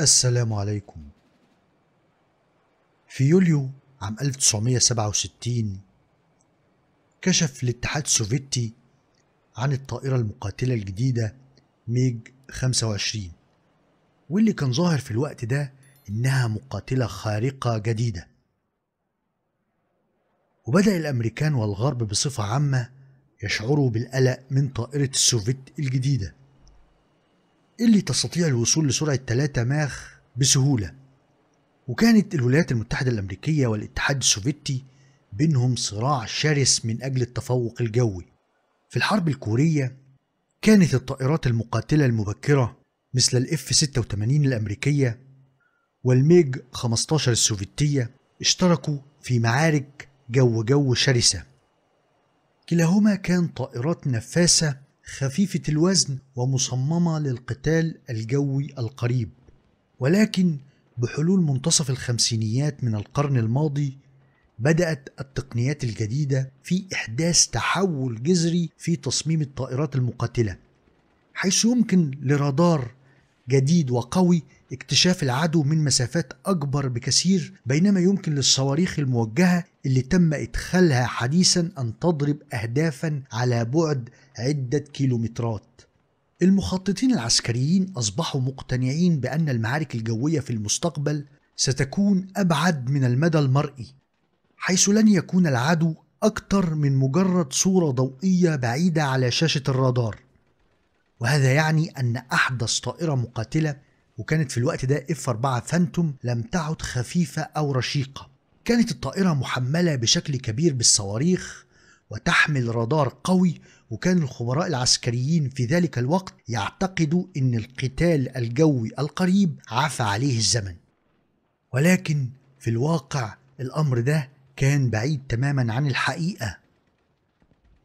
السلام عليكم في يوليو عام 1967 كشف الاتحاد السوفيتي عن الطائرة المقاتلة الجديدة ميج 25 واللي كان ظاهر في الوقت ده إنها مقاتلة خارقة جديدة وبدأ الأمريكان والغرب بصفة عامة يشعروا بالقلق من طائرة السوفيت الجديدة إيه اللي تستطيع الوصول لسرعة 3 ماخ بسهولة وكانت الولايات المتحدة الأمريكية والاتحاد السوفيتي بينهم صراع شرس من أجل التفوق الجوي في الحرب الكورية كانت الطائرات المقاتلة المبكرة مثل الاف 86 الأمريكية والميج 15 السوفيتية اشتركوا في معارك جو جو شرسة كلاهما كان طائرات نفاثة خفيفة الوزن ومصممة للقتال الجوي القريب ولكن بحلول منتصف الخمسينيات من القرن الماضي بدأت التقنيات الجديدة في إحداث تحول جذري في تصميم الطائرات المقاتلة حيث يمكن لرادار جديد وقوي اكتشاف العدو من مسافات أكبر بكثير بينما يمكن للصواريخ الموجهة اللي تم إدخالها حديثا أن تضرب أهدافا على بعد عدة كيلومترات المخططين العسكريين أصبحوا مقتنعين بأن المعارك الجوية في المستقبل ستكون أبعد من المدى المرئي حيث لن يكون العدو أكثر من مجرد صورة ضوئية بعيدة على شاشة الرادار وهذا يعني أن أحدث طائرة مقاتلة وكانت في الوقت ده اف 4 فانتوم لم تعد خفيفه او رشيقه كانت الطائره محمله بشكل كبير بالصواريخ وتحمل رادار قوي وكان الخبراء العسكريين في ذلك الوقت يعتقدوا ان القتال الجوي القريب عفى عليه الزمن ولكن في الواقع الامر ده كان بعيد تماما عن الحقيقه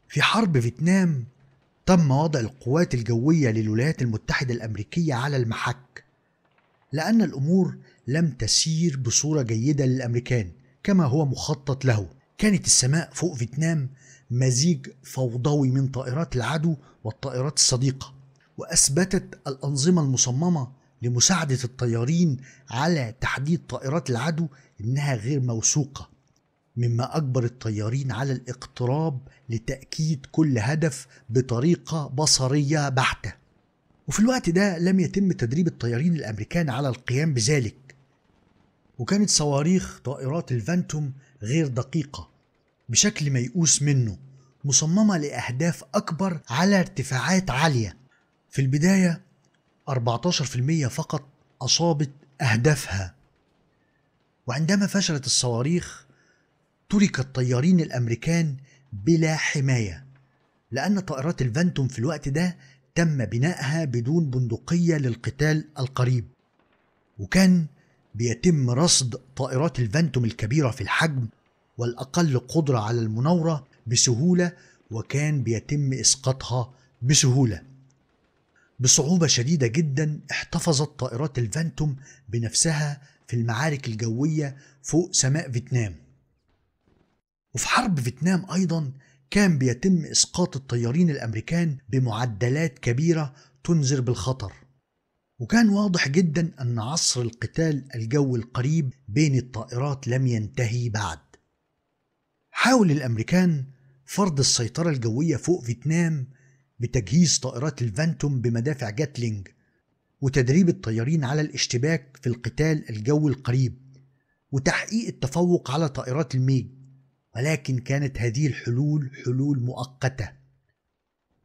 في حرب فيتنام تم وضع القوات الجويه للولايات المتحده الامريكيه على المحك لأن الأمور لم تسير بصورة جيدة للأمريكان كما هو مخطط له كانت السماء فوق فيتنام مزيج فوضوي من طائرات العدو والطائرات الصديقة وأثبتت الأنظمة المصممة لمساعدة الطيارين على تحديد طائرات العدو إنها غير موثوقة مما أجبر الطيارين على الاقتراب لتأكيد كل هدف بطريقة بصرية بحتة وفي الوقت ده لم يتم تدريب الطيارين الأمريكان على القيام بذلك وكانت صواريخ طائرات الفانتوم غير دقيقة بشكل ميؤوس منه مصممة لأهداف أكبر على ارتفاعات عالية في البداية 14% فقط أصابت أهدافها وعندما فشلت الصواريخ ترك الطيارين الأمريكان بلا حماية لأن طائرات الفانتوم في الوقت ده تم بنائها بدون بندقية للقتال القريب وكان بيتم رصد طائرات الفانتوم الكبيرة في الحجم والأقل قدرة على المناورة بسهولة وكان بيتم إسقاطها بسهولة بصعوبة شديدة جدا احتفظت طائرات الفانتوم بنفسها في المعارك الجوية فوق سماء فيتنام وفي حرب فيتنام أيضا كان بيتم إسقاط الطيارين الأمريكان بمعدلات كبيرة تنذر بالخطر وكان واضح جدا أن عصر القتال الجوي القريب بين الطائرات لم ينتهي بعد حاول الأمريكان فرض السيطرة الجوية فوق فيتنام بتجهيز طائرات الفانتوم بمدافع جاتلينج وتدريب الطيارين على الاشتباك في القتال الجوي القريب وتحقيق التفوق على طائرات الميج ولكن كانت هذه الحلول حلول مؤقتة.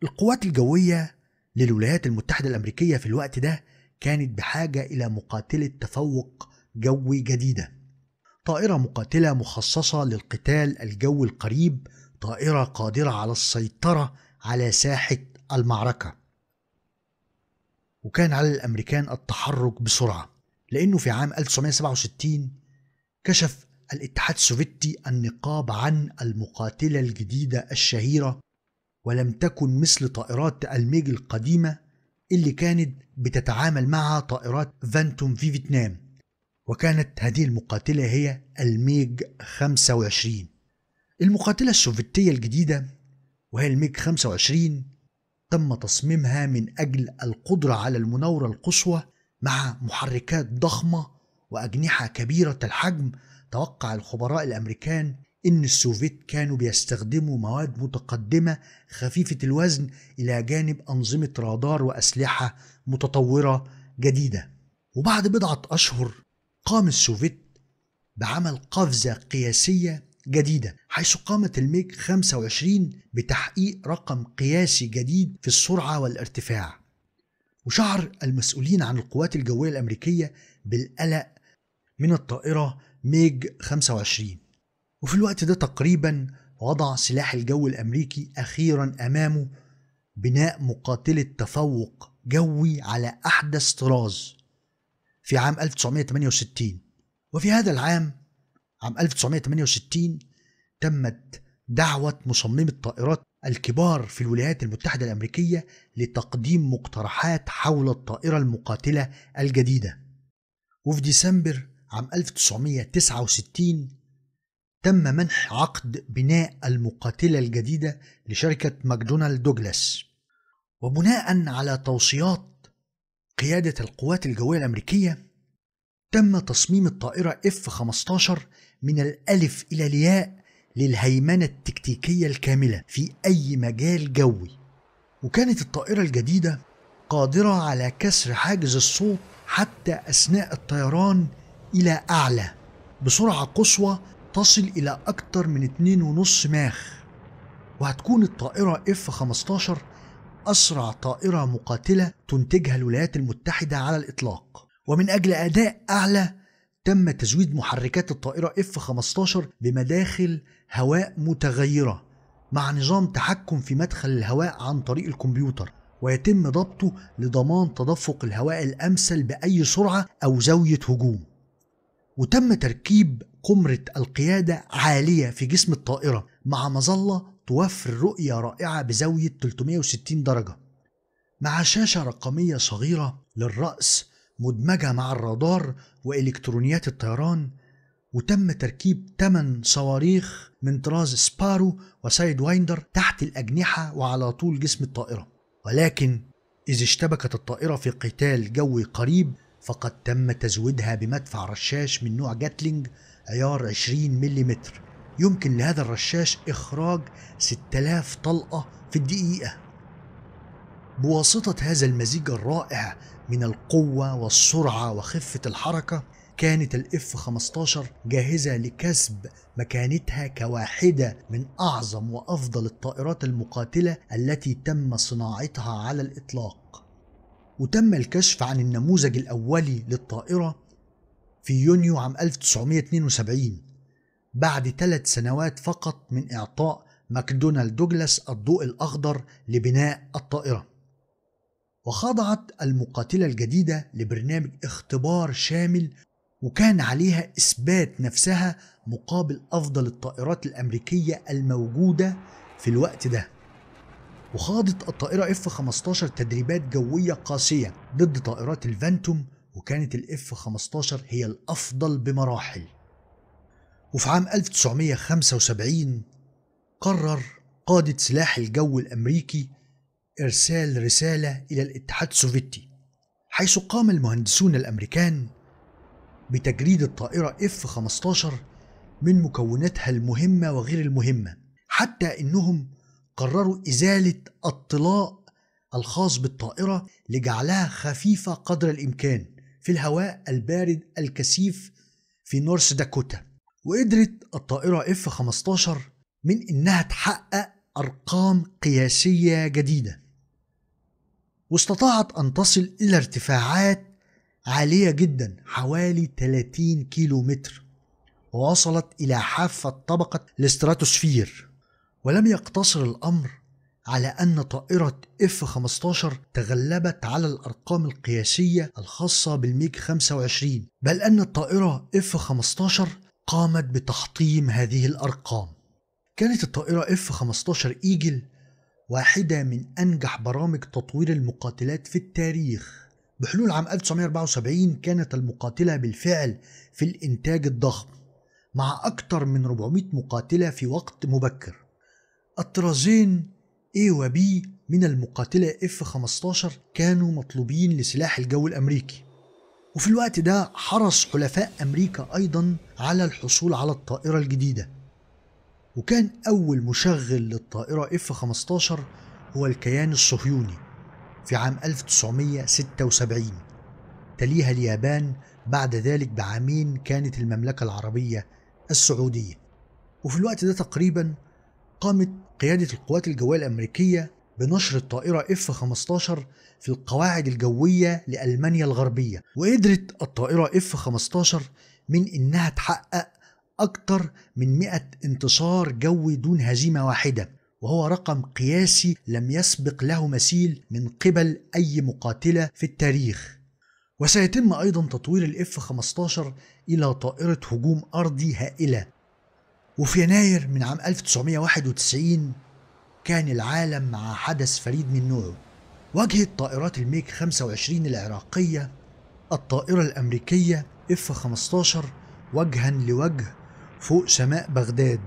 القوات الجوية للولايات المتحدة الأمريكية في الوقت ده كانت بحاجة إلى مقاتلة تفوق جوي جديدة. طائرة مقاتلة مخصصة للقتال الجوي القريب، طائرة قادرة على السيطرة على ساحة المعركة. وكان على الأمريكان التحرك بسرعة، لأنه في عام 1967 كشف الاتحاد السوفيتي النقاب عن المقاتلة الجديدة الشهيرة ولم تكن مثل طائرات الميج القديمة اللي كانت بتتعامل مع طائرات فانتوم في فيتنام وكانت هذه المقاتلة هي الميج 25 المقاتلة السوفيتية الجديدة وهي الميج 25 تم تصميمها من أجل القدرة على المناورة القصوى مع محركات ضخمة وأجنحة كبيرة الحجم توقع الخبراء الأمريكان إن السوفيت كانوا بيستخدموا مواد متقدمة خفيفة الوزن إلى جانب أنظمة رادار وأسلحة متطورة جديدة وبعد بضعة أشهر قام السوفيت بعمل قفزة قياسية جديدة حيث قامت الميج 25 بتحقيق رقم قياسي جديد في السرعة والارتفاع وشعر المسؤولين عن القوات الجوية الأمريكية بالقلق من الطائرة ميج 25 وفي الوقت ده تقريبا وضع سلاح الجو الأمريكي أخيرا أمامه بناء مقاتلة تفوق جوي على أحدث طراز في عام 1968 وفي هذا العام عام 1968 تمت دعوة مصممي الطائرات الكبار في الولايات المتحدة الأمريكية لتقديم مقترحات حول الطائرة المقاتلة الجديدة وفي ديسمبر عام 1969 تم منح عقد بناء المقاتلة الجديدة لشركة ماكدونالد دوجلاس وبناء على توصيات قيادة القوات الجوية الأمريكية تم تصميم الطائرة F-15 من الألف إلى الياء للهيمنة التكتيكية الكاملة في أي مجال جوي وكانت الطائرة الجديدة قادرة على كسر حاجز الصوت حتى أثناء الطيران إلى أعلى بسرعة قصوى تصل إلى أكثر من 2.5 ماخ وهتكون الطائرة F-15 أسرع طائرة مقاتلة تنتجها الولايات المتحدة على الإطلاق ومن أجل أداء أعلى تم تزويد محركات الطائرة F-15 بمداخل هواء متغيرة مع نظام تحكم في مدخل الهواء عن طريق الكمبيوتر ويتم ضبطه لضمان تدفق الهواء الأمثل بأي سرعة أو زاوية هجوم وتم تركيب قمرة القيادة عالية في جسم الطائرة مع مظلة توفر رؤية رائعة بزاوية 360 درجة مع شاشة رقمية صغيرة للرأس مدمجة مع الرادار وإلكترونيات الطيران وتم تركيب 8 صواريخ من طراز سبارو وسايد وايندر تحت الأجنحة وعلى طول جسم الطائرة ولكن إذ اشتبكت الطائرة في قتال جوي قريب فقد تم تزويدها بمدفع رشاش من نوع جاتلينج عيار 20 ملم يمكن لهذا الرشاش إخراج 6000 طلقة في الدقيقة بواسطة هذا المزيج الرائع من القوة والسرعة وخفة الحركة كانت الاف 15 جاهزة لكسب مكانتها كواحدة من أعظم وأفضل الطائرات المقاتلة التي تم صناعتها على الإطلاق وتم الكشف عن النموذج الأولي للطائرة في يونيو عام 1972 بعد ثلاث سنوات فقط من إعطاء ماكدونالد دوجلاس الضوء الأخضر لبناء الطائرة وخضعت المقاتلة الجديدة لبرنامج اختبار شامل وكان عليها إثبات نفسها مقابل أفضل الطائرات الأمريكية الموجودة في الوقت ده وخاضت الطائرة اف 15 تدريبات جوية قاسية ضد طائرات الفانتوم وكانت الاف 15 هي الأفضل بمراحل وفي عام 1975 قرر قادة سلاح الجو الأمريكي إرسال رسالة إلى الاتحاد السوفيتي حيث قام المهندسون الأمريكان بتجريد الطائرة اف 15 من مكوناتها المهمة وغير المهمة حتى إنهم قرروا إزالة الطلاء الخاص بالطائرة لجعلها خفيفة قدر الإمكان في الهواء البارد الكثيف في نورث داكوتا وقدرت الطائرة اف 15 من إنها تحقق أرقام قياسية جديدة واستطاعت أن تصل إلى ارتفاعات عالية جدا حوالي 30 كيلو متر ووصلت إلى حافة طبقة الاستراتوسفير ولم يقتصر الأمر على أن طائرة F-15 تغلبت على الأرقام القياسية الخاصة بالميج 25 بل أن الطائرة F-15 قامت بتحطيم هذه الأرقام كانت الطائرة F-15 إيجل واحدة من أنجح برامج تطوير المقاتلات في التاريخ بحلول عام 1974 كانت المقاتلة بالفعل في الإنتاج الضخم مع أكثر من 400 مقاتلة في وقت مبكر الطرازين A و B من المقاتلة F-15 كانوا مطلوبين لسلاح الجو الأمريكي وفي الوقت ده حرص حلفاء أمريكا أيضا على الحصول على الطائرة الجديدة وكان أول مشغل للطائرة F-15 هو الكيان الصهيوني في عام 1976 تليها اليابان بعد ذلك بعامين كانت المملكة العربية السعودية وفي الوقت ده تقريبا قامت قيادة القوات الجوية الأمريكية بنشر الطائرة اف 15 في القواعد الجوية لألمانيا الغربية وقدرت الطائرة اف 15 من إنها تحقق أكثر من 100 انتصار جوي دون هزيمة واحدة وهو رقم قياسي لم يسبق له مثيل من قبل أي مقاتلة في التاريخ وسيتم أيضا تطوير الاف 15 إلى طائرة هجوم أرضي هائلة وفي يناير من عام 1991 كان العالم مع حدث فريد من نوعه واجهت طائرات الميك 25 العراقية الطائرة الأمريكية اف 15 وجها لوجه فوق سماء بغداد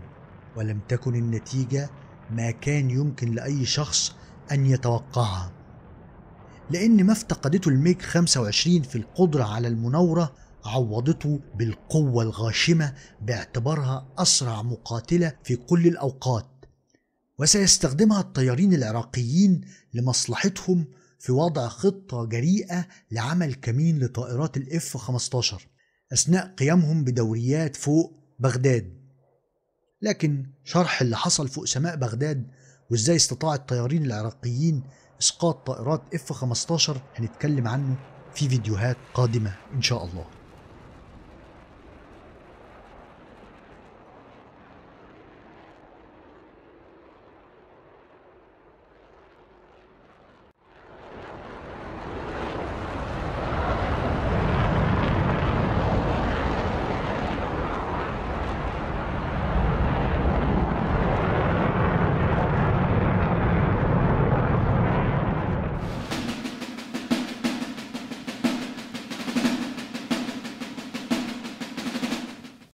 ولم تكن النتيجة ما كان يمكن لأي شخص أن يتوقعها لأن ما افتقدته الميك 25 في القدرة على المناورة عوضته بالقوة الغاشمة باعتبارها أسرع مقاتلة في كل الأوقات وسيستخدمها الطيارين العراقيين لمصلحتهم في وضع خطة جريئة لعمل كمين لطائرات الاف 15 أثناء قيامهم بدوريات فوق بغداد لكن شرح اللي حصل فوق سماء بغداد وازاي استطاع الطيارين العراقيين اسقاط طائرات اف 15 هنتكلم عنه في فيديوهات قادمة ان شاء الله